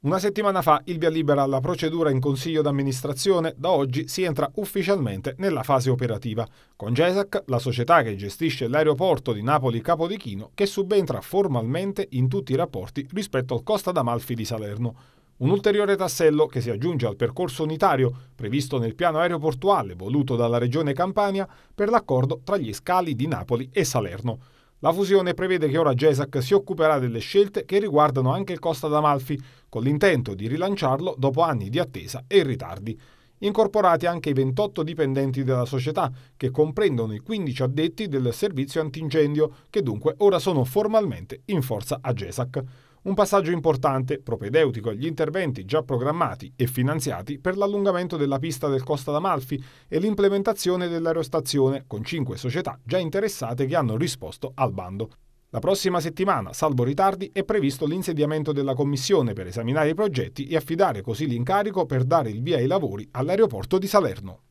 Una settimana fa il via libera alla procedura in consiglio d'amministrazione, da oggi si entra ufficialmente nella fase operativa, con GESAC, la società che gestisce l'aeroporto di Napoli Capodichino, che subentra formalmente in tutti i rapporti rispetto al Costa d'Amalfi di Salerno. Un ulteriore tassello che si aggiunge al percorso unitario previsto nel piano aeroportuale voluto dalla Regione Campania per l'accordo tra gli scali di Napoli e Salerno. La fusione prevede che ora GESAC si occuperà delle scelte che riguardano anche il Costa d'Amalfi, con l'intento di rilanciarlo dopo anni di attesa e ritardi incorporati anche i 28 dipendenti della società, che comprendono i 15 addetti del servizio antincendio, che dunque ora sono formalmente in forza a GESAC. Un passaggio importante, propedeutico agli interventi già programmati e finanziati per l'allungamento della pista del Costa d'Amalfi e l'implementazione dell'aerostazione, con cinque società già interessate che hanno risposto al bando. La prossima settimana, salvo ritardi, è previsto l'insediamento della commissione per esaminare i progetti e affidare così l'incarico per dare il via ai lavori all'aeroporto di Salerno.